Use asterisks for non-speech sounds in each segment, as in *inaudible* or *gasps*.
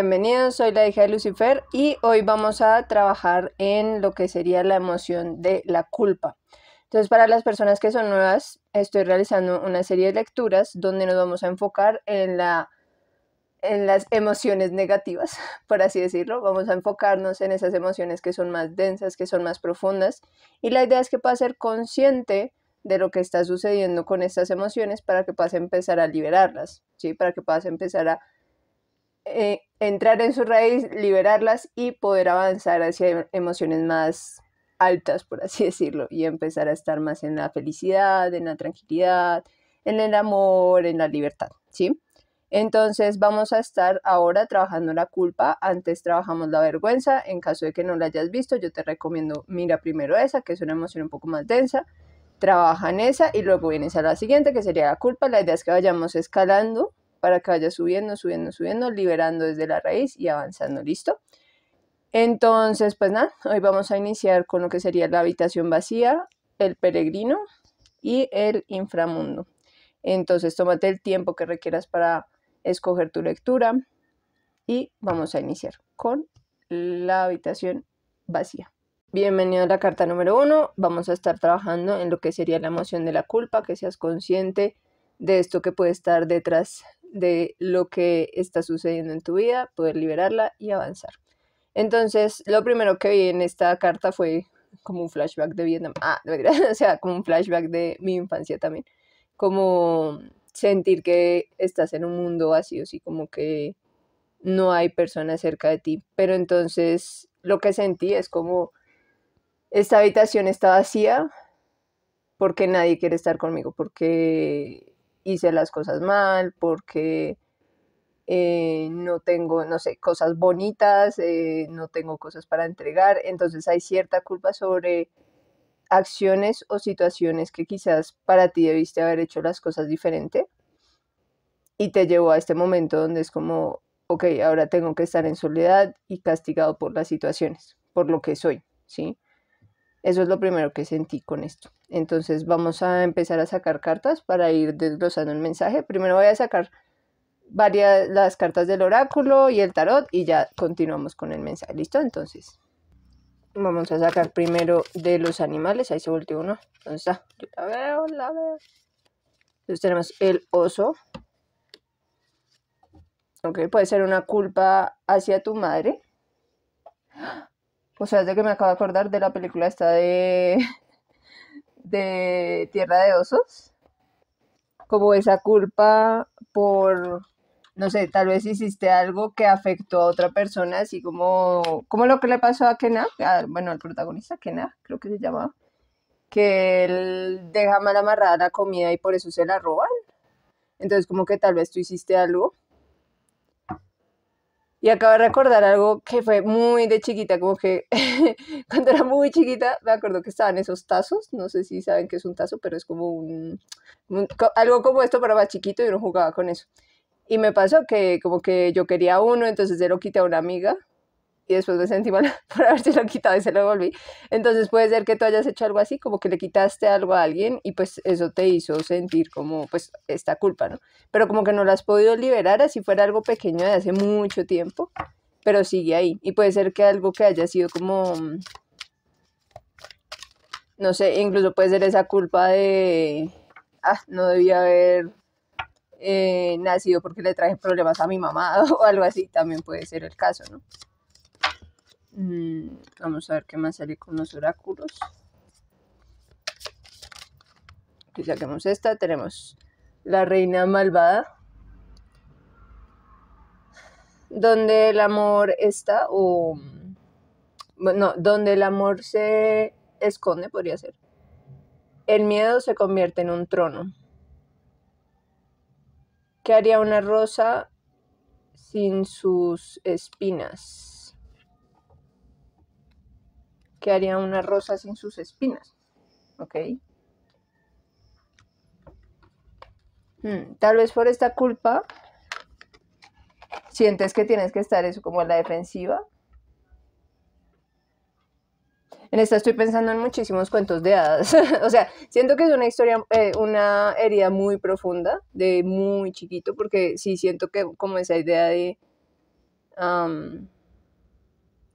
Bienvenidos, soy la hija de Lucifer y hoy vamos a trabajar en lo que sería la emoción de la culpa. Entonces, para las personas que son nuevas, estoy realizando una serie de lecturas donde nos vamos a enfocar en, la, en las emociones negativas, *laughs* por así decirlo. Vamos a enfocarnos en esas emociones que son más densas, que son más profundas. Y la idea es que puedas ser consciente de lo que está sucediendo con estas emociones para que puedas empezar a liberarlas, ¿sí? Para que puedas empezar a eh, entrar en su raíz, liberarlas y poder avanzar hacia em-, emociones más altas, por así *laughs* decirlo, y empezar a estar más en la felicidad, en la tranquilidad, en el amor, en la libertad, ¿sí? Entonces vamos a estar ahora trabajando la culpa, antes trabajamos la vergüenza, en caso de que no la hayas visto, yo te recomiendo, mira primero esa, que es una emoción un poco más densa, trabaja en esa y luego vienes a la siguiente, que sería la culpa, la idea es que vayamos escalando para que vaya subiendo, subiendo, subiendo, liberando desde la raíz y avanzando, ¿listo? Entonces, pues nada, hoy vamos a iniciar con lo que sería la habitación vacía, el peregrino y el inframundo. Entonces, tómate el tiempo que requieras para escoger tu lectura y vamos a iniciar con la habitación vacía. Bienvenido a la carta número uno. Vamos a estar trabajando en lo que sería la emoción de la culpa, que seas consciente de esto que puede estar detrás de lo que está sucediendo en tu vida, poder liberarla y avanzar. Entonces, lo primero que vi en esta carta fue como un flashback de Vietnam. Ah, *laughs* o sea, como un flashback de mi infancia también. Como sentir que estás en un mundo vacío, así como que no hay personas cerca de ti. Pero entonces lo que sentí es como esta habitación está vacía porque nadie quiere estar conmigo, porque hice las cosas mal, porque eh, no tengo, no sé, cosas bonitas, eh, no tengo cosas para entregar. Entonces hay cierta culpa sobre acciones o situaciones que quizás para ti debiste haber hecho las cosas diferente y te llevó a este momento donde es como, ok, ahora tengo que estar en soledad y castigado por las situaciones, por lo que soy, ¿sí? Eso es lo primero que sentí con esto. Entonces vamos a empezar a sacar cartas para ir desglosando el mensaje. Primero voy a sacar varias las cartas del oráculo y el tarot y ya continuamos con el mensaje. ¿Listo? Entonces vamos a sacar primero de los animales. Ahí se volteó uno. ¿Dónde Yo la veo, la veo. Entonces tenemos el oso. Ok, puede ser una culpa hacia tu madre. *gasps* O sea, es de que me acabo de acordar de la película esta de *laughs* de Tierra de Osos, como esa culpa por, no sé, tal vez hiciste algo que afectó a otra persona, así como, como lo que le pasó a Kenna, bueno, al protagonista Kena, creo que se llamaba, que él deja mal amarrada la comida y por eso se la roban. Entonces, como que tal vez tú hiciste algo y acabo de recordar algo que fue muy de chiquita, como que *laughs* cuando era muy chiquita me acuerdo que estaban esos tazos, no sé si saben qué es un tazo, pero es como un, algo como esto para más chiquito y uno jugaba con eso. Y me pasó que como que yo quería uno, entonces se lo quité a una amiga y después me sentí mal *laughs* por haberse lo quitado y se lo volví. Entonces puede ser que tú hayas hecho algo así, como que le quitaste algo a alguien y pues eso te hizo sentir como pues esta culpa, ¿no? Pero como que no lo has podido liberar, así fuera algo pequeño de hace mucho tiempo, pero sigue ahí. Y puede ser que algo que haya sido como, mm, no sé, incluso puede ser esa culpa de, ah, no debía haber eh, nacido porque le traje problemas a mi mamá *laughs* o algo así, también puede ser el caso, ¿no? Mm, vamos a ver qué más sale con los oráculos. Y saquemos esta. Tenemos la reina malvada. Donde el amor está o... Bueno, donde el amor se esconde, podría ser. El miedo se convierte en un trono. ¿Qué haría una rosa sin sus espinas? haría una rosa sin sus espinas? ¿Ok? Hmm, tal vez por esta culpa sientes que tienes que estar eso como en la defensiva. En esta estoy pensando en muchísimos cuentos de hadas. *laughs* o sea, siento que es una historia, eh, una herida muy profunda, de muy chiquito, porque sí siento que como esa idea de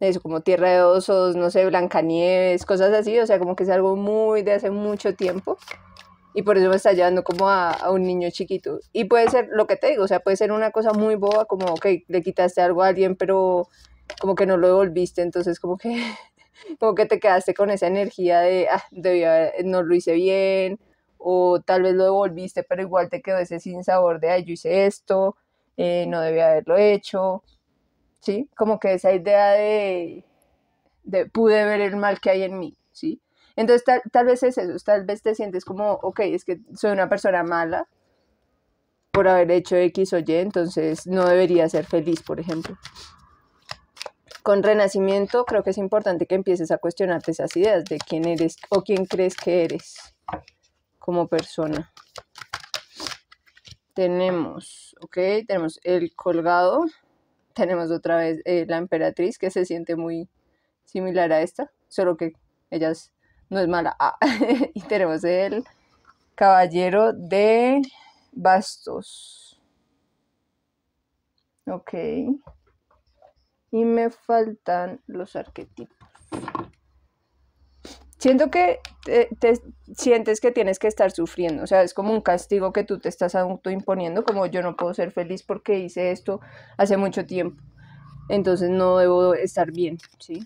eso, como Tierra de Osos, no sé, Blancanieves, cosas así, o sea, como que es algo muy de hace mucho tiempo y por eso me está llevando como a, un niño chiquito. Y puede ser lo que te digo, o sea, puede ser una cosa muy boba, como, que le quitaste algo a alguien, pero como que no lo devolviste, entonces como que, *laughs* como que te quedaste con esa energía de, ah, no lo hice bien, o tal vez lo devolviste, pero igual te quedó ese sin sabor de, ay, yo hice esto, eh, no debía haberlo hecho. ¿sí? Como que esa idea de, pude ver el mal que hay en mí, ¿sí? Entonces tal, tal, vez es eso, tal vez te sientes como, ok, es que soy una persona mala por haber hecho X o Y, entonces no debería ser feliz, por ejemplo. Con renacimiento creo que es importante que empieces a cuestionarte esas ideas de quién eres o quién crees que eres como persona. Tenemos, ok, tenemos el colgado, tenemos otra vez eh, la emperatriz que se siente muy similar a esta, solo que ella no es mala. Ah, *laughs* y tenemos el caballero de bastos. Ok. Y me faltan los arquetipos siento que te, sientes que tienes que estar sufriendo, o sea, es como un castigo que tú te estás autoimponiendo, como yo no puedo ser feliz porque hice esto hace mucho tiempo, entonces no debo estar bien, ¿sí?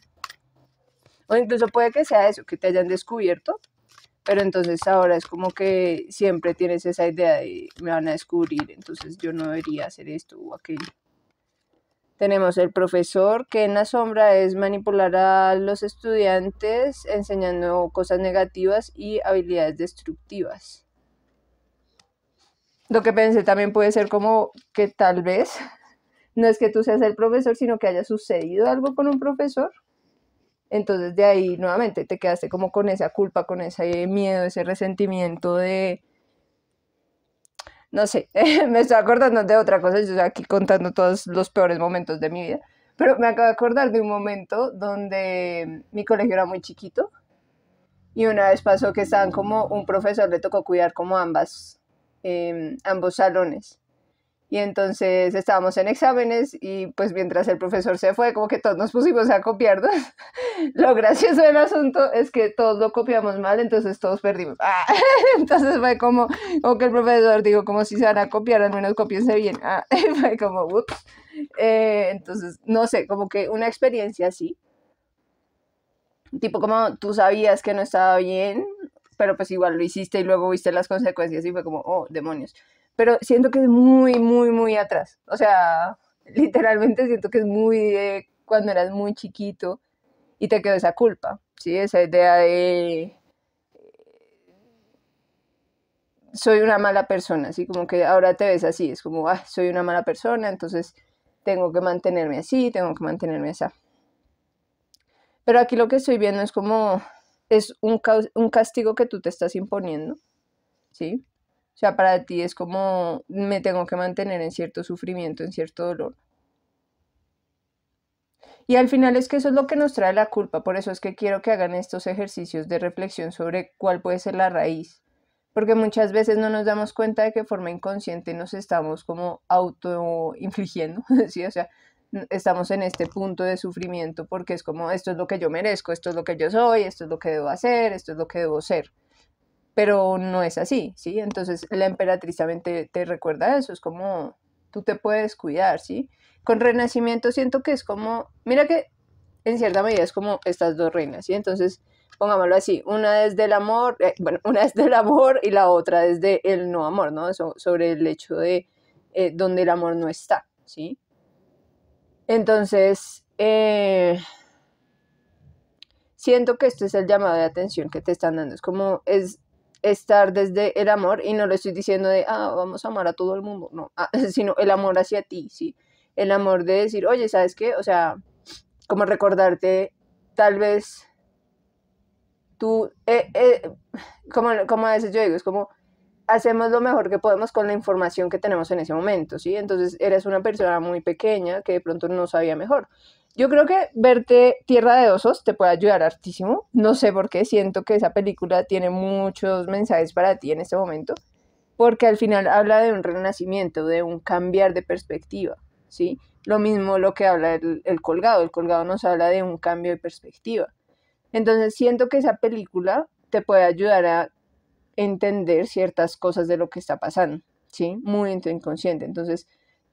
O incluso puede que sea eso, que te hayan descubierto, pero entonces ahora es como que siempre tienes esa idea de me van a descubrir, entonces yo no debería hacer esto o aquello. Tenemos el profesor que en la sombra es manipular a los estudiantes enseñando cosas negativas y habilidades destructivas. Lo que pensé también puede ser como que tal vez no es que tú seas el profesor, sino que haya sucedido algo con un profesor. Entonces de ahí nuevamente te quedaste como con esa culpa, con ese miedo, ese resentimiento de no sé, *laughs* me estoy acordando de otra cosa, yo estoy aquí contando todos los peores momentos de mi vida, pero me acabo de acordar de un momento donde mi colegio era muy chiquito y una vez pasó que estaban como un profesor le tocó cuidar como ambas, em, ambos salones. Y entonces estábamos en exámenes y pues mientras el profesor se fue, como que todos nos pusimos a copiarnos. *laughs* lo gracioso del asunto es que todos lo copiamos mal, entonces todos perdimos. *laughs* Ah, entonces fue como, como que el profesor dijo, como si se van a copiar, al menos copiense bien. *laughs* Ah, fue como, ups. Eh, entonces, no sé, como que una experiencia así. Tipo como tú sabías que no estaba bien, pero pues igual lo hiciste y luego viste las consecuencias y fue como, oh, demonios. Pero siento que es muy, muy, muy atrás. O sea, literalmente siento que es muy de cuando eras muy chiquito y te quedó esa culpa, ¿sí? Esa idea de eh, soy una mala persona, así como que ahora te ves así, es como, ah, soy una mala persona, entonces tengo que mantenerme así, tengo que mantenerme esa. Pero aquí lo que estoy viendo es como es un, castigo que tú te estás imponiendo, ¿sí? O sea, para ti es como me tengo que mantener en cierto sufrimiento, en cierto dolor. Y al final es que eso es lo que nos trae la culpa, por eso es que quiero que hagan estos ejercicios de reflexión sobre cuál puede ser la raíz, porque muchas veces no nos damos cuenta de que forma inconsciente nos estamos como autoinfligiendo, *laughs* ¿sí? O sea, estamos en este punto de sufrimiento porque es como, esto es lo que yo merezco, esto es lo que yo soy, esto es lo que debo hacer, esto es lo que debo ser. Pero no es así, ¿sí? Entonces la emperatriz también te, recuerda eso, es como, tú te puedes cuidar, ¿sí? Con renacimiento siento que es como, mira que en cierta medida es como estas dos reinas, ¿sí? Entonces, pongámoslo así, una es del amor, eh, bueno, *laughs* una es del amor y la otra desde el no amor, ¿no? sobre el hecho de eh, donde el amor no está, ¿sí? Entonces, eh, siento que esto es el llamado de atención que te están dando. Es como es estar desde el amor y no lo estoy diciendo de, ah, vamos a amar a todo el mundo, no, ah, *laughs* sino el amor hacia ti, sí. El amor de decir, oye, ¿sabes qué? O sea, como recordarte, tal vez tú, eh, eh como, como a veces yo digo, es como hacemos lo mejor que podemos con la información que tenemos en ese momento, ¿sí? Entonces eres una persona muy pequeña que de pronto no sabía mejor. Yo creo que verte Tierra de Osos te puede ayudar hartísimo. No sé por qué, siento que esa película tiene muchos mensajes para ti en ese momento, porque al final habla de un renacimiento, de un cambiar de perspectiva, ¿sí? Lo mismo lo que habla el, el colgado, el colgado nos habla de un cambio de perspectiva. Entonces siento que esa película te puede ayudar a entender ciertas cosas de lo que está pasando, ¿sí? Muy inconsciente. Entonces,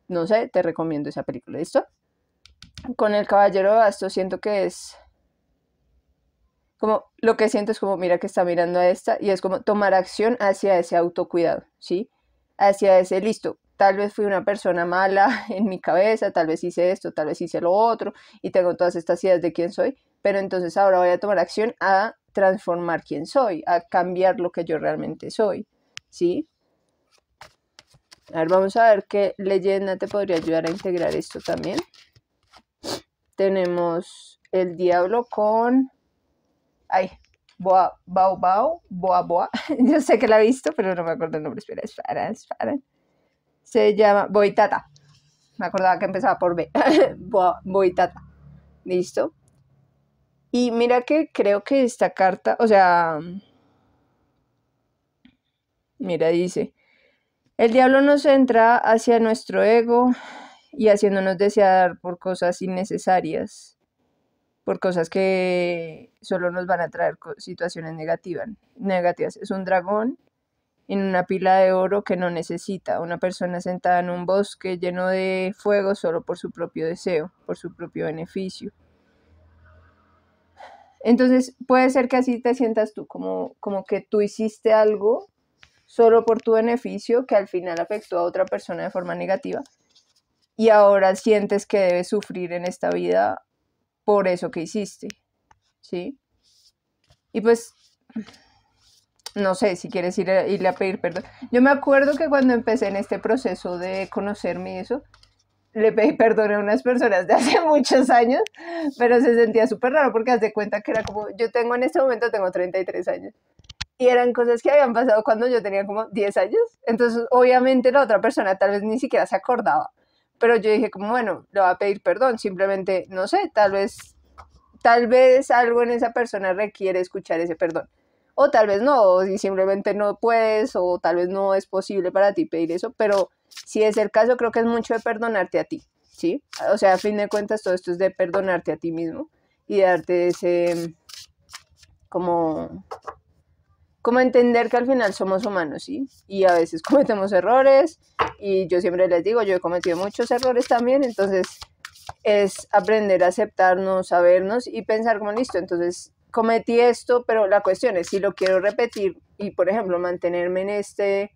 no sé, te recomiendo esa película, Esto Con El Caballero de siento que es como lo que siento es como mira que está mirando a esta y es como tomar acción hacia ese autocuidado, ¿sí? Hacia ese listo, tal vez fui una persona mala *laughs* en mi cabeza, tal vez hice esto, tal vez hice lo otro y tengo todas estas ideas de quién soy, pero entonces ahora voy a tomar acción a transformar quién soy, a cambiar lo que yo realmente soy, ¿sí? A ver, vamos a ver qué leyenda te podría ayudar a integrar esto también. Tenemos el diablo con... Ay, Boa, Bao Boa Boa. *laughs* Yo sé que la he visto, pero no me acuerdo el nombre. Espera, espera, espera. Se llama Boitata. Me acordaba que empezaba por B. *laughs* Boitata. ¿Listo? Y mira que creo que esta carta, o sea, mira, dice, el diablo nos entra hacia nuestro ego y haciéndonos desear por cosas innecesarias, por cosas que solo nos van a traer situaciones negativas. negativas. Es un dragón en una pila de oro que no necesita, una persona sentada en un bosque lleno de fuego solo por su propio deseo, por su propio beneficio. Entonces puede ser que así te sientas tú, como, como que tú hiciste algo solo por tu beneficio que al final afectó a otra persona de forma negativa y ahora sientes que debes sufrir en esta vida por eso que hiciste, ¿sí? Y pues, no sé, si quieres ir irle a pedir perdón. Yo me acuerdo que cuando empecé en este proceso de conocerme y eso, le pedí perdón a unas personas de hace *laughs* muchos años, pero se sentía súper raro porque hace cuenta que era como, yo tengo en este momento, tengo 33 años. Y eran cosas que habían pasado cuando yo tenía como 10 años. Entonces, obviamente la otra persona tal vez ni siquiera se acordaba. Pero yo dije como, bueno, le voy a pedir perdón, simplemente, no sé, tal vez, tal vez algo en esa persona requiere escuchar ese perdón. O tal vez no, o si simplemente no puedes, o tal vez no es posible para ti pedir eso, pero si es el caso, creo que es mucho de perdonarte a ti, ¿sí? O sea, a fin de cuentas, todo esto es de perdonarte a ti mismo y darte ese, como, como entender que al final somos humanos, ¿sí? Y a veces *laughs* cometemos errores y yo siempre les digo, yo he cometido muchos errores también, entonces es aprender a aceptarnos, a vernos y pensar como listo, entonces cometí esto, pero la cuestión es si lo quiero repetir y, por ejemplo, mantenerme en este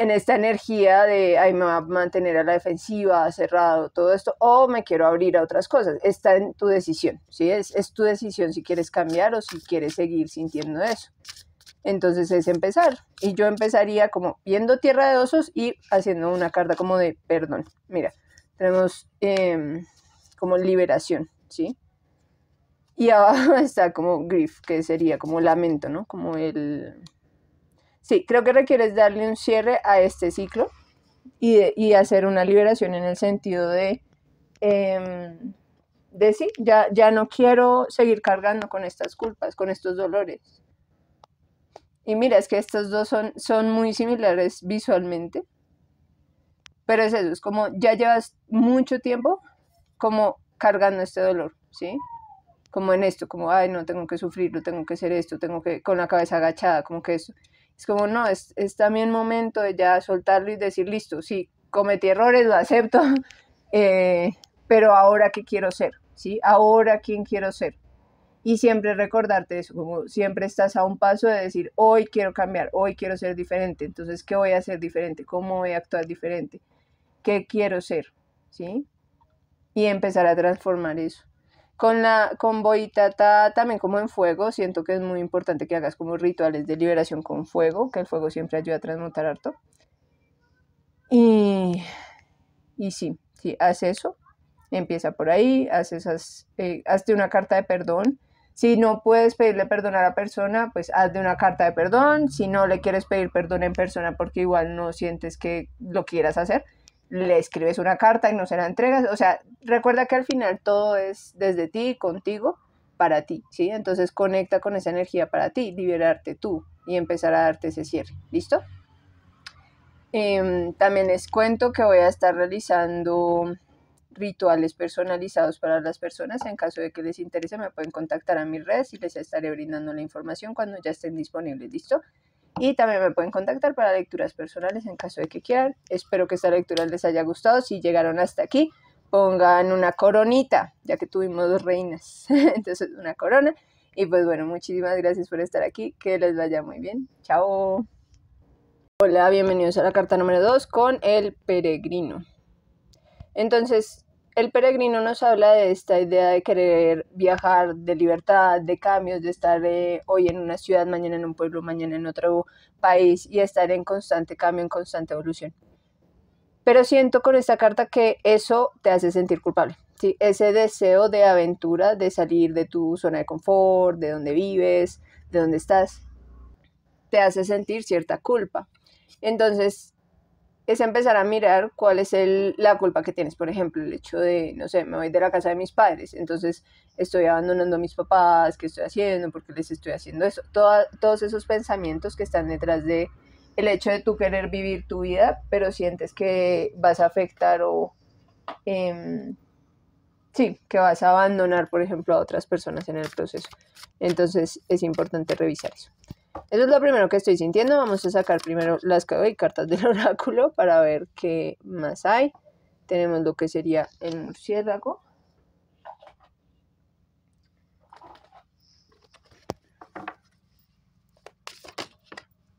en esta energía de, ay, me va a mantener a la defensiva, cerrado, todo esto, o me quiero abrir a otras cosas. Está en tu decisión, ¿sí? Es, tu decisión si quieres cambiar o si quieres seguir sintiendo eso. Entonces es empezar. Y yo empezaría como viendo Tierra de Osos y haciendo una carta como de perdón. Mira, tenemos em, como liberación, ¿sí? Y abajo *laughs* está como grief, que sería como lamento, ¿no? Como el Sí, creo que requieres darle un cierre a este ciclo y, hacer una liberación en el sentido de, em, de sí, ya, ya no quiero seguir cargando con estas culpas, con estos dolores. Y mira, es que estos dos son, son muy similares visualmente, pero es eso, es como ya llevas mucho tiempo como cargando este dolor, ¿sí? Como en esto, como, ay, no, tengo que sufrirlo, tengo que hacer esto, tengo que, con la cabeza agachada, como que eso es como, no, es, también momento de ya soltarlo y decir, listo, sí, cometí errores, lo acepto, *laughs* eh, pero ahora qué quiero ser, ¿sí? Ahora quién quiero ser. Y siempre recordarte eso, como siempre estás a un paso de decir, hoy quiero cambiar, hoy quiero ser diferente, entonces, ¿qué voy a hacer diferente? ¿Cómo voy a actuar diferente? ¿Qué quiero ser? ¿Sí? Y empezar a transformar eso. Con la con también como en fuego, siento que es muy importante que hagas como rituales de liberación con fuego, que el fuego siempre ayuda a transmutar harto. Y, y sí, sí, haz eso, empieza por ahí, haz esas, eh, hazte una carta de perdón. Si no puedes pedirle perdón a la persona, pues hazte una carta de perdón. Si no le quieres pedir perdón en persona porque igual no sientes que lo quieras hacer, le escribes una carta y no se la entregas. O sea, recuerda que al final todo es desde ti, contigo, para ti, ¿sí? Entonces conecta con esa energía para ti, liberarte tú y empezar a darte ese cierre, ¿listo? Em, también les cuento que voy a estar realizando rituales personalizados para las personas. En caso de que les interese, me pueden contactar a mi red y les estaré brindando la información cuando ya estén disponibles, ¿listo? Y también me pueden contactar para lecturas personales en caso de que quieran. Espero que esta lectura les haya gustado. Si llegaron hasta aquí, pongan una coronita, ya que tuvimos dos reinas. *laughs* Entonces, una corona. Y pues bueno, muchísimas gracias por estar aquí. Que les vaya muy bien. Chao. Hola, bienvenidos a la carta número 2 con el peregrino. Entonces, el peregrino nos habla de esta idea de querer viajar, de libertad, de cambios, de estar eh, hoy en una ciudad, mañana en un pueblo, mañana en otro país y estar en constante cambio, en constante evolución. Pero siento con esta carta que eso te hace sentir culpable. ¿sí? Ese deseo de aventura, de salir de tu zona de confort, de donde vives, de donde estás, te hace sentir cierta culpa. Entonces, es empezar a mirar cuál es el, la culpa que tienes. Por ejemplo, el hecho de, no sé, me voy de la casa de mis padres, entonces estoy abandonando a mis papás, ¿qué estoy haciendo? ¿Por qué les estoy haciendo eso? todos esos pensamientos que están detrás de el hecho de tú querer vivir tu vida, pero sientes que vas a afectar o... Em, sí, que vas a abandonar, por ejemplo, a otras personas en el proceso. Entonces es importante revisar eso. Eso es lo primero que estoy sintiendo. Vamos a sacar primero las cartas del *laughs* oráculo para ver qué más hay. Tenemos lo que sería el murciélago.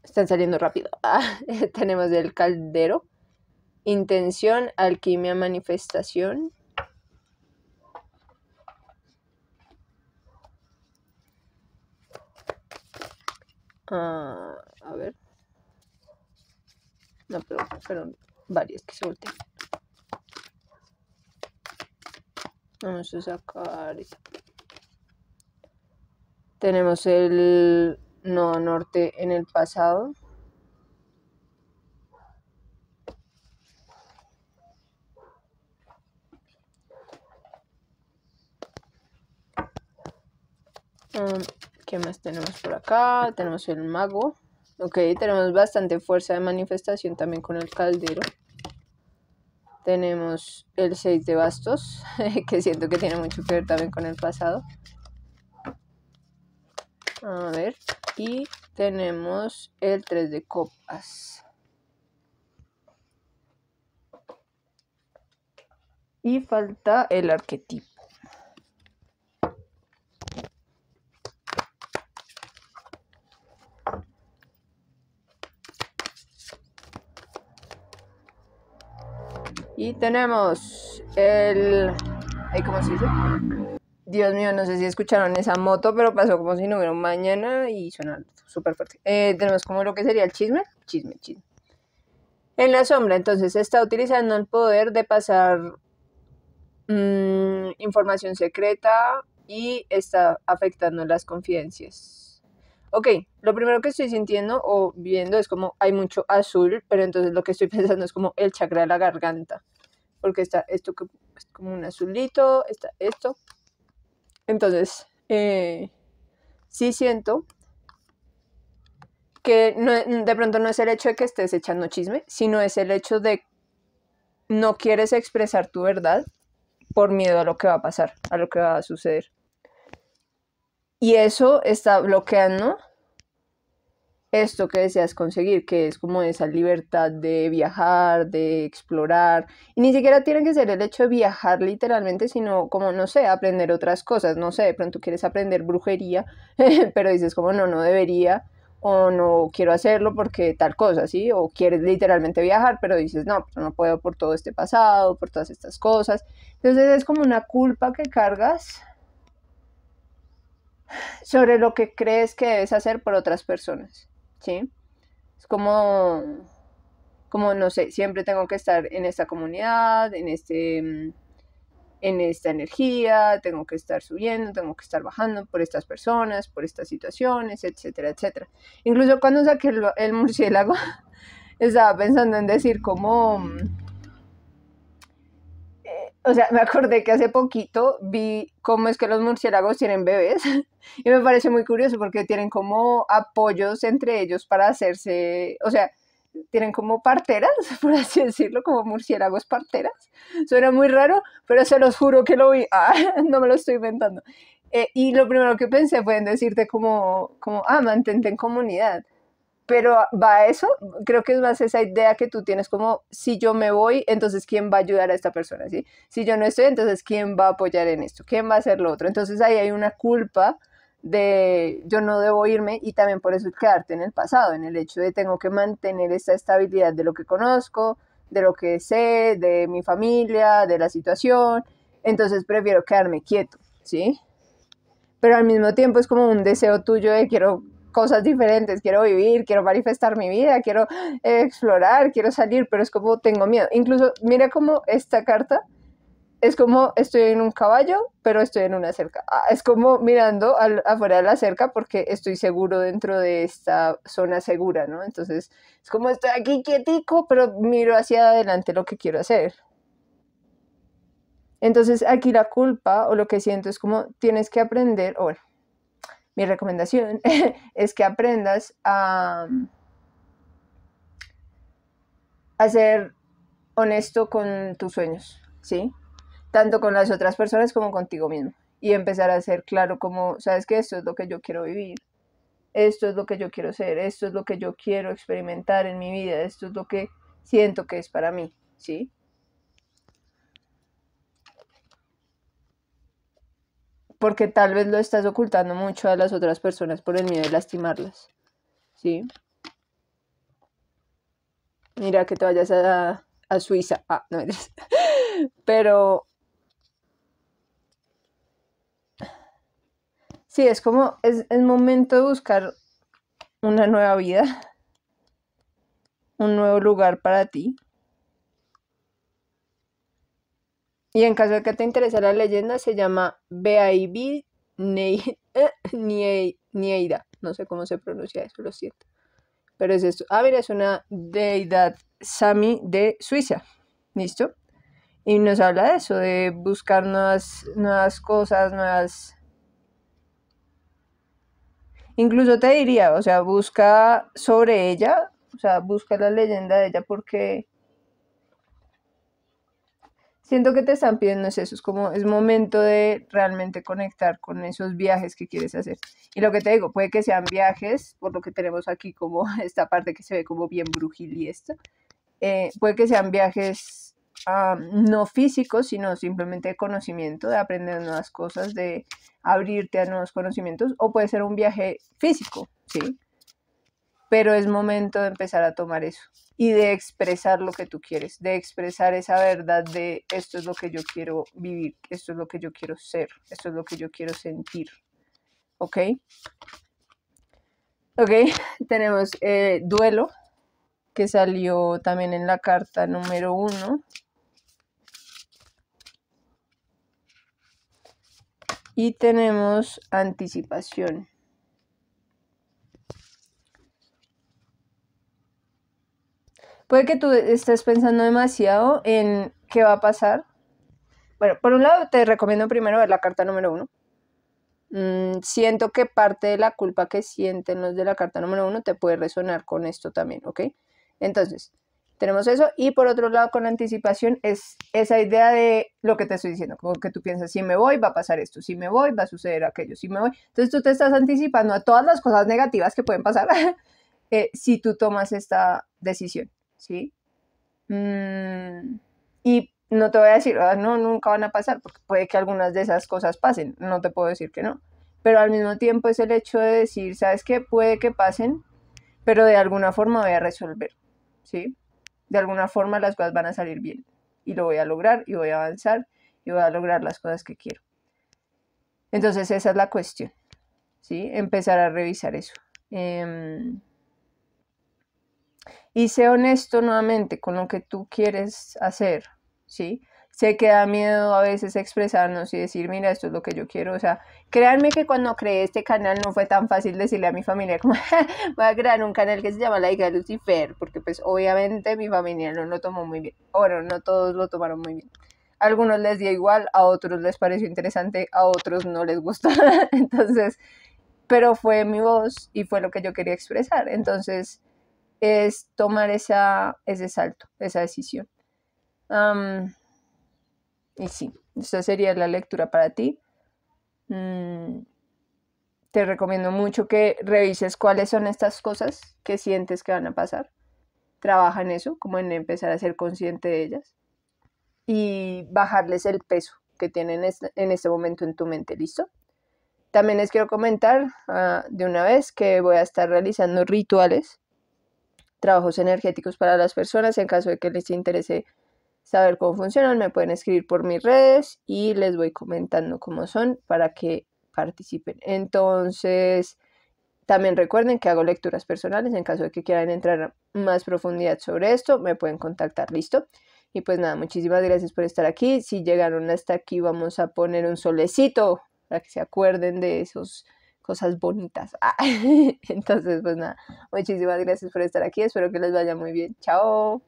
Están saliendo rápido. *laughs* Ah, tenemos el caldero. Intención, alquimia, manifestación. Ah, a ver. No, pero fueron varias que se voltean. Vamos a sacar Tenemos el no norte en el pasado. Um, ¿Qué más tenemos por acá? Tenemos el mago. Ok, tenemos bastante fuerza de manifestación también con el caldero. Tenemos el 6 de bastos, *laughs* que siento que tiene mucho que ver también con el pasado. A ver, y tenemos el 3 de copas. Y falta el arquetipo. Y tenemos el... ¿Cómo se dice? Dios mío, no sé si escucharon esa moto, pero pasó como si no hubiera mañana y suena súper fuerte. Eh, tenemos como lo que sería el chisme. Chisme, chisme. En la sombra, entonces, está utilizando el poder de pasar mm, información secreta y está afectando las confidencias ok, lo primero que estoy sintiendo o viendo es como hay mucho azul, pero entonces lo que estoy *laughs* pensando es como el chakra de la garganta, porque está esto que es como un azulito, está esto. Entonces, eh, sí siento que de pronto no es el hecho de que estés echando chisme, sino es el hecho de no quieres expresar tu verdad por miedo a lo que va a pasar, a lo que va a suceder. Y eso está bloqueando esto que deseas conseguir, que es como esa libertad de viajar, de explorar. Y ni siquiera tiene que ser el hecho de viajar literalmente, sino como, no sé, aprender otras cosas. No sé, de pronto quieres aprender brujería, *laughs* pero dices como, no, no debería o no quiero hacerlo porque tal cosa, ¿sí? O quieres literalmente viajar, pero dices, no, pero pues no puedo por todo este pasado, por todas estas cosas. Entonces es como una culpa que cargas sobre lo que crees que debes hacer por otras personas, ¿sí? Es como, como no sé, siempre tengo que estar en esta comunidad, en este, mm, en esta energía, tengo que estar subiendo, tengo que estar bajando por estas personas, por estas situaciones, etcétera, etcétera. Incluso cuando saqué el, *laughs* murciélago, estaba pensando en decir cómo. Mm, o sea, me acordé que hace poquito vi cómo es que los murciélagos tienen bebés *laughs* y me parece muy curioso porque tienen como apoyos entre ellos para hacerse, o sea, tienen como parteras, *laughs* por así decirlo, como murciélagos parteras. Suena muy raro, pero se los juro que lo vi. *laughs* Ah, no me lo estoy inventando. Eh, y lo primero que pensé fue en decirte como, como, ah, mantente en comunidad pero va a eso, creo que es más esa idea que tú tienes como, si yo me voy, entonces ¿quién va a ayudar a esta persona? ¿sí? Si yo no estoy, entonces ¿quién va a apoyar en esto? ¿Quién va a hacer lo otro? Entonces ahí hay una culpa de yo no debo irme y también por eso quedarte en el pasado, en el hecho de tengo que mantener esta estabilidad de lo que conozco, de lo que sé, de mi familia, de la situación, entonces prefiero quedarme quieto, ¿sí? Pero al mismo tiempo es como un deseo tuyo de quiero cosas diferentes, quiero vivir, quiero manifestar mi vida, quiero eh, explorar, quiero salir, pero es como tengo miedo. Incluso, mira como esta carta es como estoy en un caballo, pero estoy en una cerca. Ah, es como mirando al, afuera de la cerca porque estoy seguro dentro de esta zona segura, ¿no? Entonces, es como estoy aquí quietico, pero miro hacia adelante lo que quiero hacer. Entonces, aquí la culpa o lo que siento es como tienes que aprender, o mi recomendación *laughs* es que aprendas mm, a, ser honesto con tus sueños, ¿sí? Tanto con las otras personas como contigo mismo. Y empezar a ser claro como, ¿sabes que Esto es lo que yo quiero vivir, esto es lo que yo quiero ser, esto es lo que yo quiero experimentar en mi vida, esto es lo que siento que es para mí, ¿sí? porque tal vez lo estás ocultando mucho a las otras personas por el miedo de lastimarlas. ¿Sí? Mira que te vayas a, Suiza. Ah, no eres. *laughs* Pero. Sí, es como. Es el momento de buscar una nueva vida. *laughs* Un nuevo lugar para ti. Y en caso de que te interese la leyenda, se llama B.I.B. Eh, Nieida. No sé cómo se pronuncia eso, lo siento. Pero es esto. Ah, mira, es una deidad Sami de Suiza. ¿Listo? Y nos habla de eso, de buscar nuevas, nuevas cosas, nuevas... Incluso te diría, o sea, busca sobre ella, o sea, busca la leyenda de ella porque siento que te están pidiendo es eso, es como es momento de realmente conectar con esos viajes que quieres hacer. Y lo que te digo, puede que sean viajes, por lo que tenemos aquí como *laughs* esta parte que se ve como bien brujil y esto, eh, puede que sean viajes ah, no físicos, sino simplemente de conocimiento, de aprender nuevas cosas, de abrirte a nuevos conocimientos, o puede ser un viaje físico, ¿sí? Pero es momento de empezar a tomar eso y de expresar lo que tú quieres, de expresar esa verdad de esto es lo que yo quiero vivir, esto es lo que yo quiero ser, esto es lo que yo quiero sentir. ¿Ok? Ok, *laughs* tenemos eh, duelo, que salió también en la carta número uno. Y tenemos anticipación. Puede que tú estés pensando demasiado en qué va a pasar. Bueno, por un lado te recomiendo primero ver la carta número uno. Mm, siento que parte de la culpa que sienten los de la carta número uno te puede resonar con esto también, ¿ok? Entonces, tenemos eso. Y por otro lado, con anticipación es esa idea de lo que te estoy diciendo, como que tú piensas, si me voy, va a pasar esto, si me voy, va a suceder aquello, si me voy. Entonces tú te estás anticipando a todas las cosas negativas que pueden pasar *laughs* eh, si tú tomas esta decisión. ¿sí? Mm, y no te voy a decir, ah, no, nunca van a pasar, porque puede que algunas de esas cosas pasen, no te puedo decir que no, pero al mismo tiempo es el hecho de decir, ¿sabes qué? Puede que pasen, pero de alguna forma voy a resolver, ¿sí? De alguna forma las cosas van a salir bien y lo voy a lograr y voy a avanzar y voy a lograr las cosas que quiero. Entonces esa es la cuestión, ¿sí? Empezar a revisar eso. Em, y sé honesto nuevamente con lo que tú quieres hacer, ¿sí? Sé que da miedo a veces expresarnos y decir, mira, esto es lo que yo quiero. O sea, créanme que cuando creé este canal no fue tan fácil decirle a mi familia, como, *laughs* voy a crear un canal que se llama La Hija de Lucifer, porque pues obviamente mi familia no lo tomó muy bien. Bueno, no todos lo tomaron muy bien. A algunos les dio igual, a otros les pareció interesante, a otros no les gustó. *laughs* Entonces, pero fue mi voz y fue lo que yo quería expresar. Entonces, es tomar esa, ese salto, esa decisión. y sí, esta sería la lectura para ti. Mm, te recomiendo mucho que revises cuáles son estas cosas que sientes que van a pasar. Trabaja en eso, como en empezar a ser consciente de ellas y bajarles el peso que tienen en este momento en tu mente, ¿listo? También les quiero comentar ah, de una vez que voy a estar realizando rituales trabajos energéticos para las personas. En caso de que les interese saber cómo funcionan, me pueden escribir por mis redes y les voy comentando cómo son para que participen. Entonces, también recuerden que hago lecturas personales. En caso de que quieran entrar más profundidad sobre esto, me pueden contactar. Listo. Y pues nada, muchísimas gracias por estar aquí. Si llegaron hasta aquí, vamos a poner un solecito para que se acuerden de esos cosas bonitas. *laughs* Ah, entonces, pues nada, muchísimas gracias por estar aquí, espero que les vaya muy bien. Chao.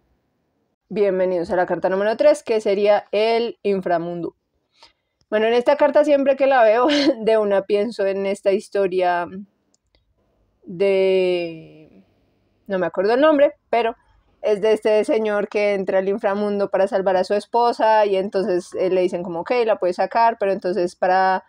Bienvenidos a la carta número 3, que sería el inframundo. Bueno, en esta carta siempre que la veo, *laughs* de una pienso en esta historia de... no me acuerdo el nombre, pero es de este señor que entra al inframundo para salvar a su esposa y entonces eh, le dicen como, ok, la puede sacar, pero entonces para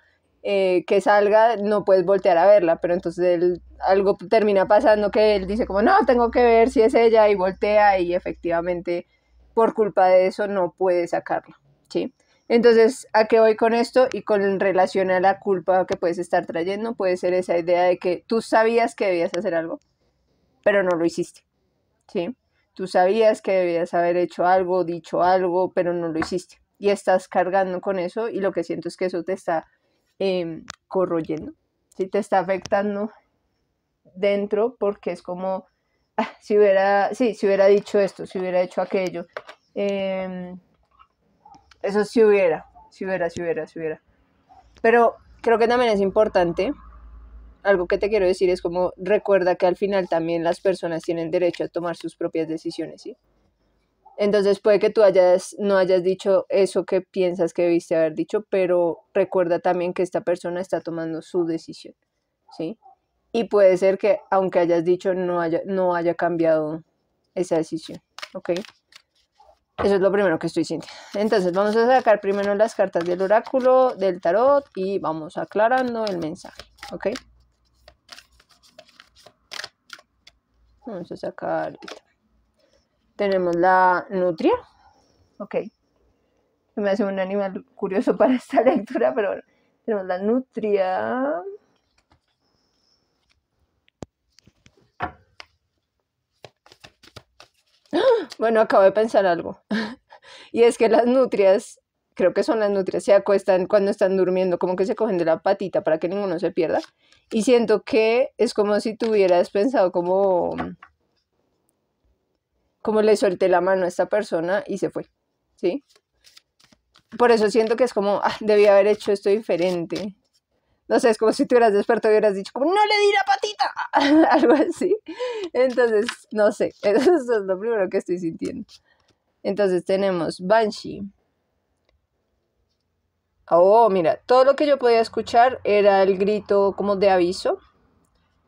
eh, que salga, no puedes voltear a verla, pero entonces algo termina pasando que él dice como, no, tengo que ver si es ella y voltea y efectivamente por culpa de eso no puede sacarlo, ¿sí? Entonces, ¿a qué voy con esto? Y con relación a la culpa que puedes estar trayendo, puede ser esa idea de que tú sabías que debías hacer algo, pero no lo hiciste, ¿sí? Tú sabías que debías haber hecho algo, dicho algo, pero no lo hiciste. Y estás cargando con eso y lo que siento es que eso te está Em, corroyendo, si te está afectando dentro, porque es como, ah, si hubiera, sí, si hubiera dicho esto, si hubiera hecho aquello, em, eso si hubiera, si hubiera, si hubiera, si hubiera. Pero creo que también es importante, algo que te quiero decir es como recuerda que al final también las personas tienen derecho a tomar sus propias decisiones, ¿sí? Entonces puede que tú hayas, no hayas dicho eso que piensas que debiste haber dicho, pero recuerda también que esta persona está tomando su decisión, ¿sí? Y puede ser que aunque hayas dicho no haya, no haya cambiado esa decisión, ¿ok? Eso es lo primero que estoy sintiendo. Entonces vamos a sacar primero las cartas del oráculo, del tarot y vamos aclarando el mensaje, ¿ok? Vamos a sacar... Tenemos la nutria. Ok. Me hace un animal curioso *laughs* para esta lectura, pero bueno. Tenemos la nutria. *gasps* Bueno, acabo de pensar algo. *laughs* y es que las nutrias, creo que son las nutrias, se acuestan cuando están durmiendo, como que se cogen de la patita para que ninguno se pierda. Y siento que es como si tuvieras pensado como como le solté la mano a esta persona y se fue, ¿sí? Por eso siento que es como, ah, debí haber hecho esto diferente. No sé, es como si tú hubieras despertado y hubieras dicho, como, no le di la patita, *laughs* algo así. Entonces, no sé, *laughs* eso es lo primero que estoy sintiendo. Entonces tenemos Banshee. Oh, mira, todo lo que yo podía escuchar era el grito como de aviso,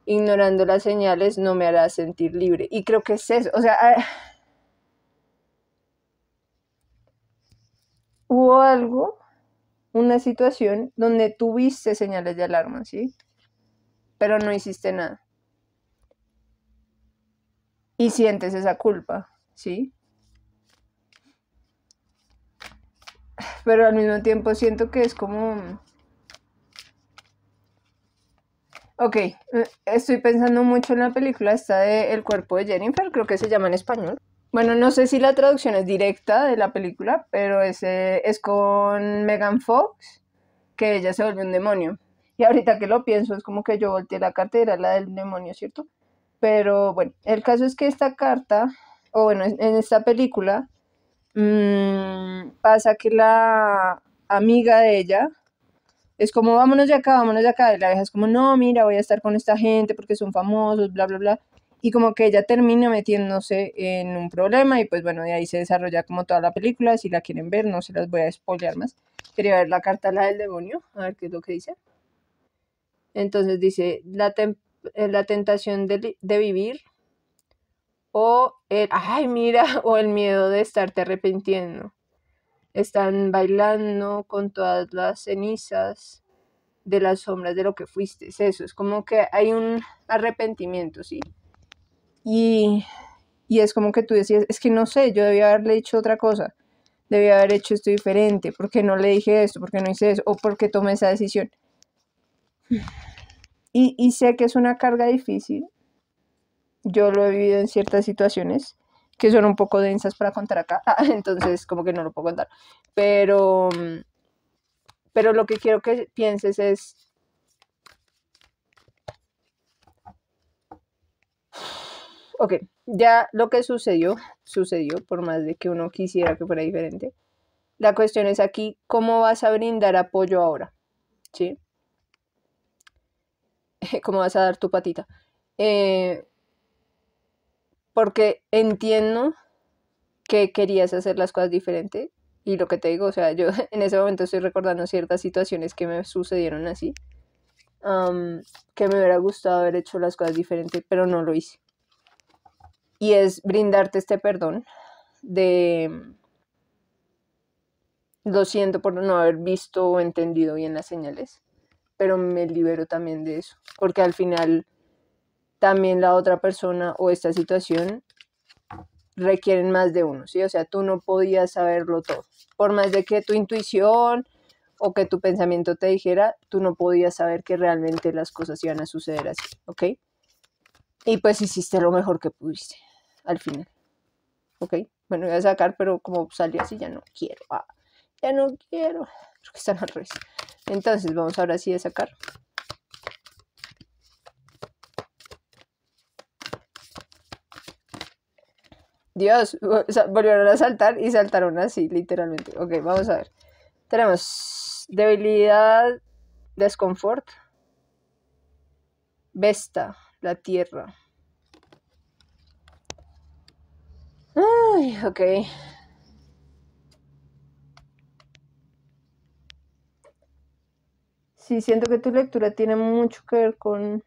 ignorando las señales no me hará sentir libre. Y creo que es eso. O sea, ah, hubo algo, una situación donde tuviste señales de alarma, ¿sí? Pero no hiciste nada. Y sientes esa culpa, ¿sí? Pero al mismo tiempo siento que es como Ok, eh, estoy pensando mucho en la película esta de El cuerpo de Jennifer, creo que se llama en español. Bueno, no sé si la traducción es directa de la película, pero ese eh, es con Megan Fox, que ella se vuelve un demonio. Y ahorita que lo pienso, es como que yo volteé la carta y era la del demonio, ¿cierto? Pero bueno, el caso es que esta carta, o bueno, en esta película, mm, pasa que la amiga de ella es como, vámonos de acá, vámonos de acá. Y la vieja es como, no, mira, voy a estar con esta gente porque son famosos, bla, bla, bla. Y como que ella termina metiéndose en un problema y pues bueno, de ahí se desarrolla como toda la película. Si la quieren ver, no se las voy a spoilear más. Quería ver la carta la del demonio, a ver qué es lo que dice. Entonces dice, la, eh, la tentación de, de vivir o el, ay, mira, *laughs* o el miedo de estarte arrepintiendo. Están bailando con todas las cenizas de las sombras de lo que fuiste. Es eso, es como que hay un arrepentimiento, ¿sí? Y, y es como que tú decías, es que no sé, yo debía haberle hecho otra cosa, debía haber hecho esto diferente, ¿por qué no le dije esto? ¿Por qué no hice eso? ¿O por qué tomé esa decisión? Y, y sé que es una carga difícil, yo lo he vivido en ciertas situaciones, que son un poco densas para contar acá, *laughs* ah, entonces como que no lo puedo contar. Pero, pero lo que quiero que pienses es... Ok, ya lo que sucedió, sucedió, por más de que uno quisiera que fuera diferente. La cuestión es aquí, ¿cómo vas a brindar apoyo ahora? ¿Sí? *laughs* ¿Cómo vas a dar tu patita? Eh, porque entiendo que querías hacer las cosas diferente y lo que te digo, o sea, yo *laughs* en ese momento estoy recordando ciertas situaciones que me sucedieron así, que me hubiera gustado haber hecho las cosas diferentes, pero no lo hice. Y es brindarte este perdón de lo siento por no haber visto o entendido bien las señales, pero me libero también de eso, porque al final también la otra persona o esta situación requieren más de uno, ¿sí? O sea, tú no podías saberlo todo. Por más de que tu intuición o que tu pensamiento te dijera, tú no podías saber que realmente las cosas iban a suceder así, ¿ok? Y pues hiciste lo mejor que pudiste al final, ¿ok? Bueno, voy a sacar, pero como salió así, ya no quiero, ah, ya no quiero, creo que están al revés. Entonces, vamos ahora sí a sacar. Dios, *laughs* volvieron a saltar y saltaron así, literalmente. Ok, vamos a ver. Tenemos debilidad, desconfort, Vesta, la tierra. Ay, ok. Sí, siento que tu lectura tiene mucho que ver con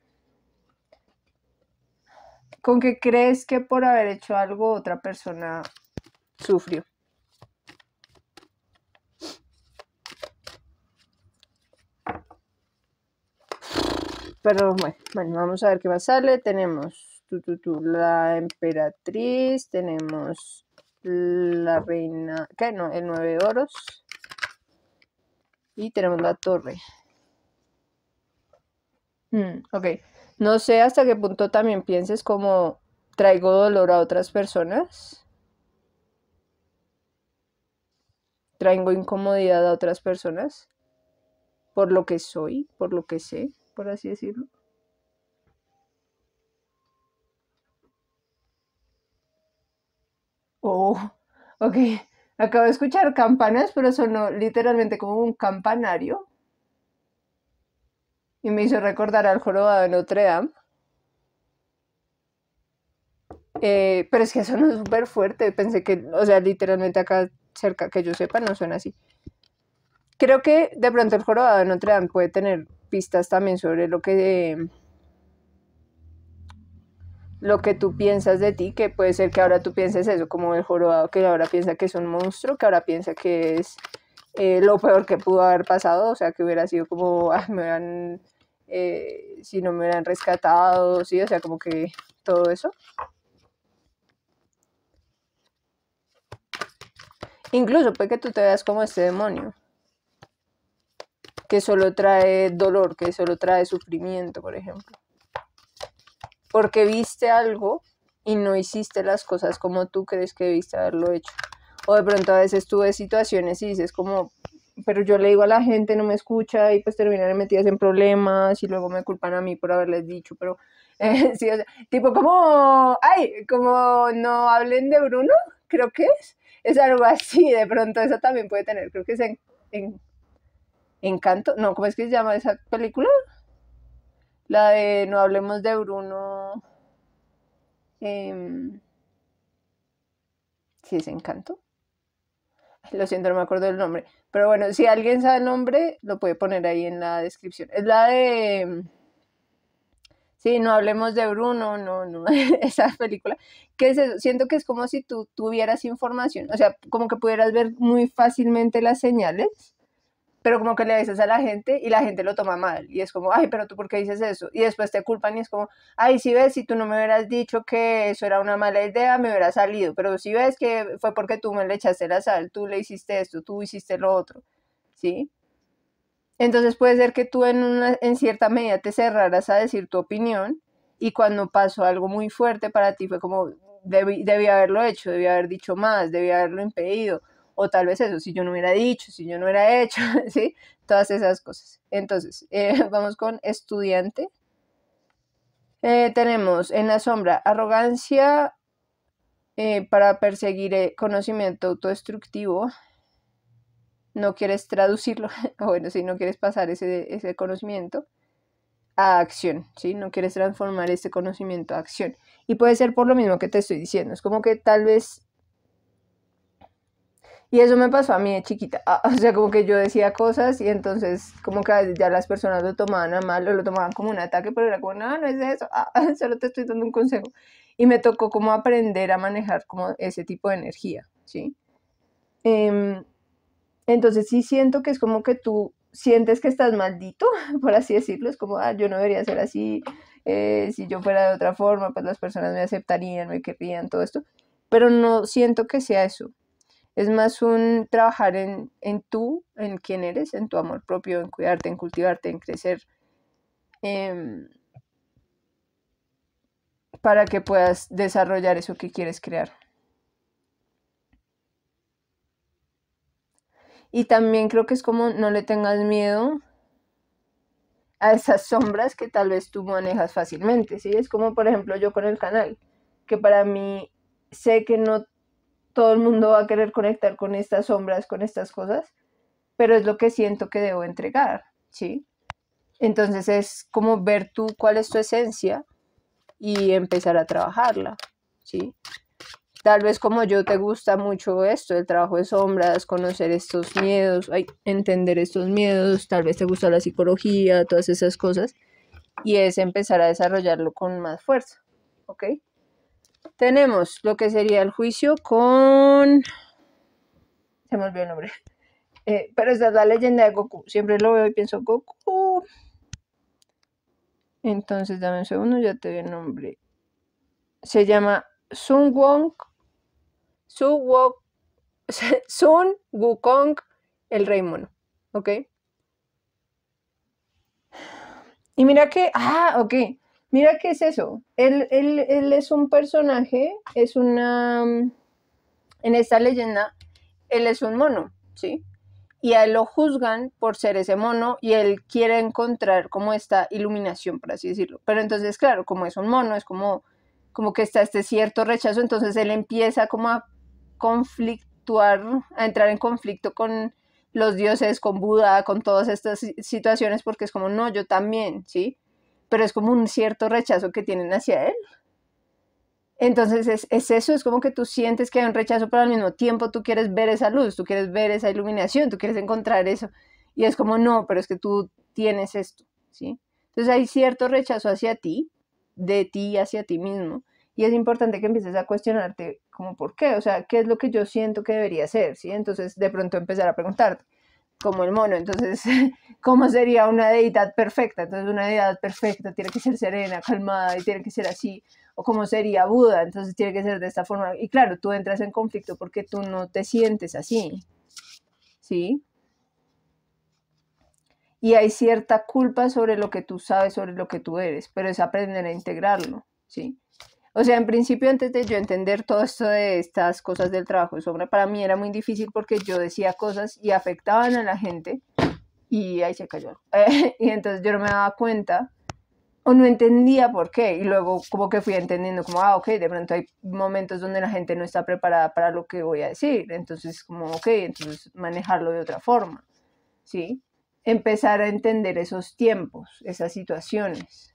con que crees que por haber hecho algo otra persona sufrió. Pero bueno, vamos a ver qué a sale. Tenemos la emperatriz, tenemos la reina, ¿qué? No, el nueve de oros. Y tenemos la torre. Mm, ok. No sé hasta qué punto también pienses como traigo dolor a otras personas. Traigo incomodidad a otras personas por lo que soy, por lo que sé, por así decirlo. Oh, ok. Acabo de escuchar campanas, pero son literalmente como un campanario y me hizo recordar al jorobado de Notre Dame. Eh, pero es que suena súper fuerte. Pensé que, o sea, literalmente acá cerca que yo sepa no son así. Creo que de pronto el jorobado de Notre Dame puede tener pistas también sobre lo que. lo que tú piensas de ti, que puede ser que ahora tú pienses eso, como el jorobado que ahora piensa que es un monstruo, que ahora piensa que es eh, lo peor que pudo haber pasado, o sea, que hubiera sido como, *laughs* me hubieran, eh, si no me hubieran rescatado, sí, o sea, como que todo eso. Incluso puede que tú te veas como este demonio, que solo trae dolor, que solo trae sufrimiento, por ejemplo. Porque viste algo y no hiciste las cosas como tú crees que debiste haberlo hecho. O de pronto a veces tú situaciones y dices como, pero yo le digo a la gente, no me escucha y pues terminan metidas en problemas y luego me culpan a mí por haberles dicho, pero *laughs* eh, sí, o sea, tipo como, ay, como no hablen de Bruno, creo que es, es algo así, de pronto eso también puede tener, creo que es en, Encanto, no, ¿cómo es que se llama esa película? La de No hablemos de Bruno. Eh, sí, es Encanto. Lo siento, no me acuerdo del nombre. Pero bueno, si alguien sabe el nombre, lo puede poner ahí en la descripción. Es la de... Mm, sí, no hablemos de Bruno, no, no, *laughs* esa película. Que es siento que es como si tú tuvieras información, o sea, como que pudieras ver muy fácilmente las señales pero como que le dices a la gente y la gente lo toma mal y es como, ay, pero tú por qué dices eso? Y después te culpan y es como, ay, si ves, si tú no me hubieras dicho que eso era una mala idea, me hubiera salido, pero si ves que fue porque tú me le echaste la sal, tú le hiciste esto, tú hiciste lo otro, ¿sí? Entonces puede ser que tú en, una, en cierta medida te cerraras a decir tu opinión y cuando pasó algo muy fuerte para ti fue como, debí, debí haberlo hecho, debí haber dicho más, debí haberlo impedido o tal vez eso, si yo no hubiera dicho, si yo no hubiera *laughs* hecho, ¿sí? Todas esas cosas. Entonces, eh, *laughs* vamos con estudiante. Eh, tenemos en la sombra arrogancia eh, para perseguir conocimiento autodestructivo. No quieres traducirlo, *laughs* bueno, si no quieres pasar ese, conocimiento a acción, ¿sí? No quieres transformar ese conocimiento a acción. Y puede ser por lo mismo que te estoy diciendo. Es como que tal vez y eso me pasó a mí de chiquita. Ah, *laughs* o sea, como que yo decía cosas y entonces como que ya las personas lo tomaban a mal o lo tomaban como un ataque, pero era como, no, no es eso, ah, *laughs* solo te estoy dando un consejo. Y me tocó como aprender a manejar como ese tipo de energía, ¿sí? Em, entonces sí siento que es como que tú sientes que estás maldito, *laughs* por así decirlo, es como, ah, yo no debería ser así, eh, si yo fuera de otra forma, pues las personas me aceptarían, me querrían, todo esto, pero no siento que sea eso es más un trabajar en, tú, en quién eres, en tu amor propio, en cuidarte, en cultivarte, en crecer. Em, para que puedas desarrollar eso que quieres crear. Y también creo que es como no le tengas miedo a esas sombras que tal vez tú manejas fácilmente, ¿sí? Es como por ejemplo yo con el canal, que para mí sé que no todo el mundo va a querer conectar con estas sombras, con estas cosas, pero es lo que siento que debo entregar, ¿sí? Entonces es como ver tú cuál es tu esencia y empezar a trabajarla, ¿sí? Tal vez como yo te gusta mucho esto, el trabajo de sombras, conocer estos miedos, entender estos miedos, tal vez te gusta la psicología, todas esas cosas, y es empezar a desarrollarlo con más fuerza, ¿ok? Tenemos lo que sería el juicio con... Se me olvidó el nombre. Eh, pero esta es la leyenda de Goku. Siempre lo veo y pienso Goku. Entonces, dame un segundo, ya te doy el nombre. Se llama Sun Wong. Sun, Wong, *laughs* Sun Wukong, el rey mono. ¿Ok? Y mira que, ah, ok. Mira qué es eso. Él, él, él es un personaje, es una... Mm, en esta leyenda, él es un mono, ¿sí? y a él lo juzgan por ser ese mono y él quiere encontrar como esta iluminación, por así decirlo. Pero entonces, claro, como es un mono, es como, como que está este cierto rechazo, entonces él empieza como a conflictuar, a entrar en conflicto con los dioses, con Buda, con todas estas situaciones, porque es como, no, yo también, ¿sí? pero es como un cierto rechazo que tienen hacia él. Entonces es, eso, es como que tú sientes que hay un rechazo, pero al mismo tiempo tú quieres ver esa luz, tú quieres ver esa iluminación, tú quieres encontrar eso. Y es como, no, pero es que tú tienes esto, ¿sí? Entonces hay cierto rechazo hacia ti, de ti hacia ti mismo. Y es importante que empieces a cuestionarte como por qué, o sea, qué es lo que yo siento que debería ser, ¿sí? Entonces de pronto empezar a preguntarte, como el mono. Entonces, *laughs* ¿cómo sería una deidad perfecta? Entonces, una deidad perfecta tiene que ser serena, calmada y tiene que ser así. O cómo sería Buda, entonces tiene que ser de esta forma. Y claro, tú entras en conflicto porque tú no te sientes así. ¿Sí? Y hay cierta culpa sobre lo que tú sabes, sobre lo que tú eres, pero es aprender a integrarlo. ¿Sí? O sea, en principio, antes de yo entender todo esto de estas cosas del trabajo de sombra, para mí era muy difícil porque yo decía cosas y afectaban a la gente y ahí se cayó. *laughs* y entonces yo no me daba cuenta o no entendía por qué. Y luego como que fui entendiendo como, ah, ok, de pronto hay momentos donde la gente no está preparada para lo que voy a decir. Entonces como, ok, entonces manejarlo de otra forma. ¿Sí? Empezar a entender esos tiempos, esas situaciones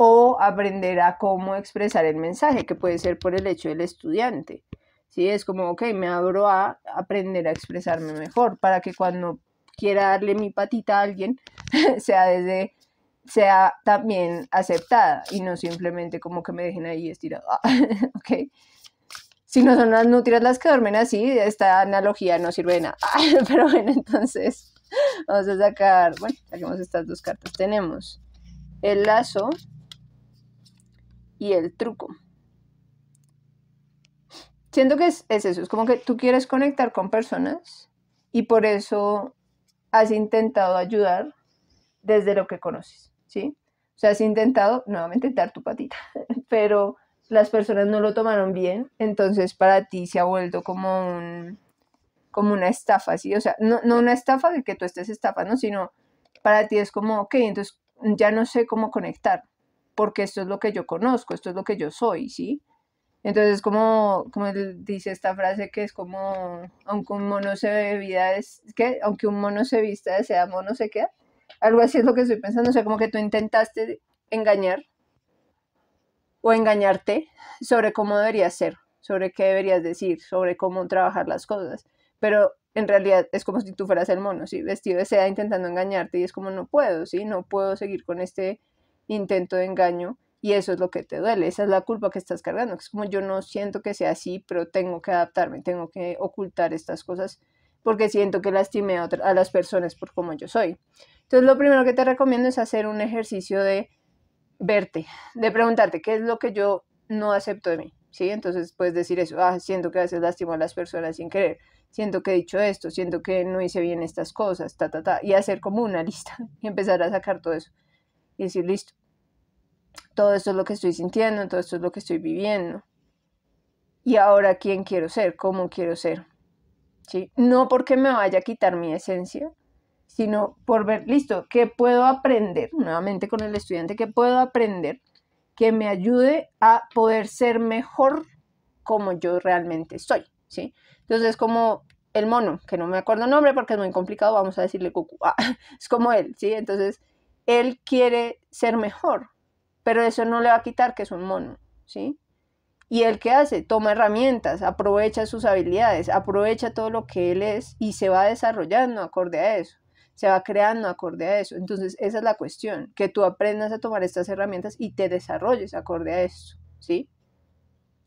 o aprender a cómo expresar el mensaje, que puede ser por el hecho del estudiante. ¿sí? Es como, ok, me abro a aprender a expresarme mejor para que cuando quiera darle mi patita a alguien, *laughs* sea desde sea también aceptada y no simplemente como que me dejen ahí estirado. *laughs* ok. Si no son las nutrias las que duermen así, esta analogía no sirve de nada. *laughs* Pero bueno, entonces vamos a sacar, bueno, saquemos estas dos cartas. Tenemos el lazo y el truco. Siento que es, eso, es como que tú quieres conectar con personas y por eso has intentado ayudar desde lo que conoces, ¿sí? O sea, has intentado nuevamente dar tu patita, *laughs* pero las personas no lo tomaron bien, entonces para ti se ha vuelto como como una estafa, ¿sí? O sea, no, no una estafa de que tú estés estafando, sino para ti es como, ok, entonces ya no sé cómo conectar, porque esto es lo que yo conozco, esto es lo que yo soy, ¿sí? Entonces, como, como dice esta frase que es como, aunque un mono se vida es, ¿qué? Aunque un mono se vista, sea mono se queda. Algo así es lo que estoy pensando, o sea, como que tú intentaste engañar o engañarte sobre cómo deberías ser, sobre qué deberías decir, sobre cómo trabajar las cosas. Pero en realidad es como si tú fueras el mono, ¿sí? Vestido de seda intentando engañarte y es como no puedo, ¿sí? No puedo seguir con este intento de engaño y eso es lo que te duele, esa es la culpa que estás cargando, es como yo no siento que sea así, pero tengo que adaptarme, tengo que ocultar estas cosas porque siento que lastimé a, otra, las personas por cómo yo soy. Entonces lo primero que te recomiendo es hacer un ejercicio de verte, de preguntarte qué es lo que yo no acepto de mí, ¿sí? Entonces puedes decir eso, ah, siento que a veces a las personas sin querer, siento que he dicho esto, siento que no hice bien estas cosas, ta, ta, ta, y hacer como una *laughs* lista y empezar a sacar todo eso y decir, listo, todo esto es lo que estoy sintiendo, todo esto es lo que estoy viviendo. Y ahora, ¿quién quiero ser? ¿Cómo quiero ser? ¿Sí? No porque me vaya a quitar mi esencia, sino por ver, listo, ¿qué puedo aprender? Nuevamente con el estudiante, ¿qué puedo aprender que me ayude a poder ser mejor como yo realmente soy? ¿Sí? Entonces, como el mono, que no me acuerdo el nombre porque es muy complicado, vamos a decirle Cucu, ah, *laughs* es como él, ¿sí? Entonces, él quiere ser mejor, pero eso no le va a quitar que es un mono, ¿sí? ¿Y él qué hace? Toma herramientas, aprovecha sus habilidades, aprovecha todo lo que él es y se va desarrollando acorde a eso, se va creando acorde a eso. Entonces, esa es la cuestión, que tú aprendas a tomar estas herramientas y te desarrolles acorde a esto, ¿sí?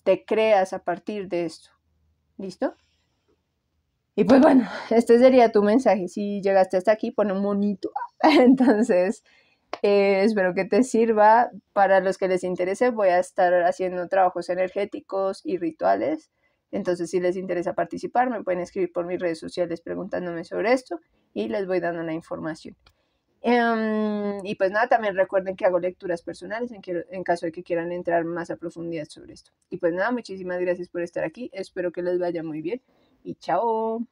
Te creas a partir de esto. ¿Listo? Y pues bueno, este sería tu mensaje. Si llegaste hasta aquí, pon un monito. *laughs* Entonces... Eh, espero que te sirva. Para los que les interese, voy a estar haciendo trabajos energéticos y rituales. Entonces, si les interesa participar, me pueden escribir por mis redes sociales preguntándome sobre esto y les voy dando la información. Em, y pues nada, también recuerden que hago lecturas personales en caso de que quieran entrar más a profundidad sobre esto. Y pues nada, muchísimas gracias por estar aquí. Espero que les vaya muy bien y chao.